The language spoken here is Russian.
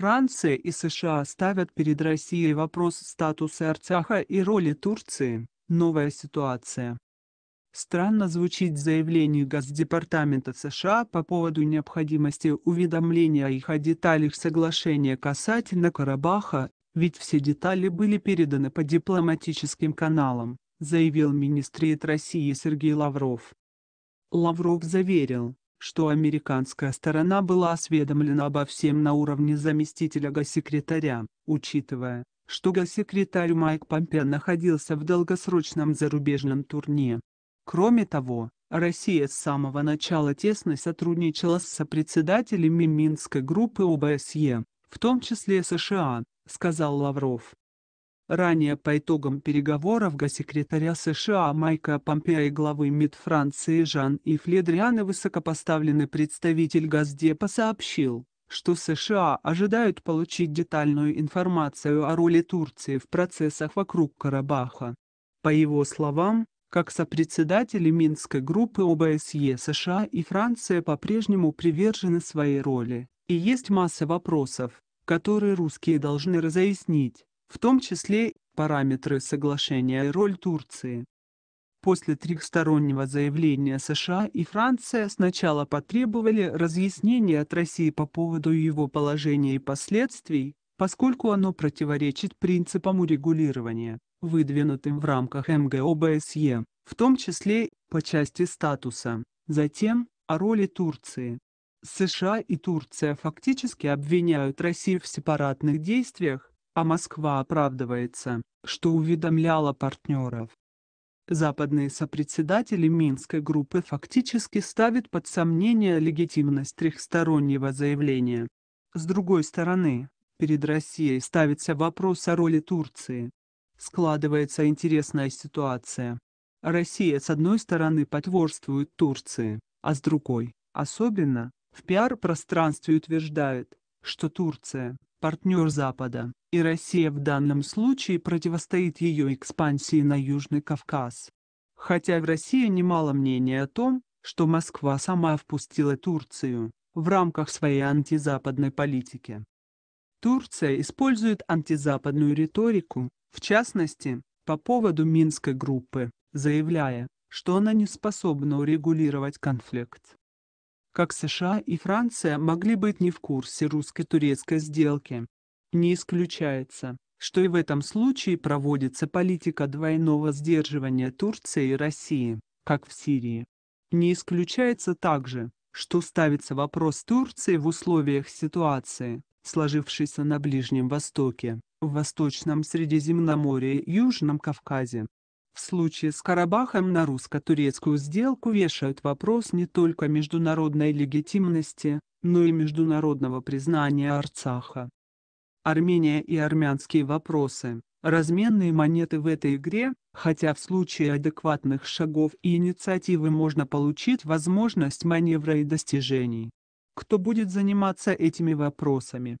Франция и США ставят перед Россией вопрос статуса Арцаха и роли Турции. Новая ситуация. Странно звучит заявление Госдепартамента США по поводу необходимости уведомления их о деталях соглашения касательно Карабаха, ведь все детали были переданы по дипломатическим каналам, заявил министр России Сергей Лавров. Лавров заверил, что американская сторона была осведомлена обо всем на уровне заместителя госсекретаря, учитывая, что госсекретарь Майк Помпео находился в долгосрочном зарубежном турне. Кроме того, Россия с самого начала тесно сотрудничала с сопредседателями Минской группы ОБСЕ, в том числе США, сказал Лавров. Ранее по итогам переговоров госсекретаря США Майка Помпео и главы МИД Франции Жан-Ив Ледриан и высокопоставленный представитель Газдепа сообщил, что США ожидают получить детальную информацию о роли Турции в процессах вокруг Карабаха. По его словам, как сопредседатели Минской группы ОБСЕ США и Франция по-прежнему привержены своей роли, и есть масса вопросов, которые русские должны разъяснить в том числе параметры соглашения и роль Турции. После трехстороннего заявления США и Франция сначала потребовали разъяснения от России по поводу его положения и последствий, поскольку оно противоречит принципам урегулирования, выдвинутым в рамках МГОБСЕ, в том числе по части статуса, затем о роли Турции. США и Турция фактически обвиняют Россию в сепаратных действиях, а Москва оправдывается, что уведомляла партнеров. Западные сопредседатели Минской группы фактически ставят под сомнение легитимность трехстороннего заявления. С другой стороны, перед Россией ставится вопрос о роли Турции. Складывается интересная ситуация. Россия с одной стороны потворствует Турции, а с другой, особенно, в пиар-пространстве утверждает, что Турция, партнер Запада, и Россия в данном случае противостоит ее экспансии на Южный Кавказ. Хотя в России немало мнений о том, что Москва сама впустила Турцию в рамках своей антизападной политики. Турция использует антизападную риторику, в частности, по поводу Минской группы, заявляя, что она не способна урегулировать конфликт как США и Франция могли быть не в курсе русско-турецкой сделки. Не исключается, что и в этом случае проводится политика двойного сдерживания Турции и России, как в Сирии. Не исключается также, что ставится вопрос Турции в условиях ситуации, сложившейся на Ближнем Востоке, в Восточном Средиземноморье и Южном Кавказе, в случае с Карабахом на русско-турецкую сделку вешают вопрос не только международной легитимности, но и международного признания Арцаха. Армения и армянские вопросы – разменные монеты в этой игре, хотя в случае адекватных шагов и инициативы можно получить возможность маневра и достижений. Кто будет заниматься этими вопросами?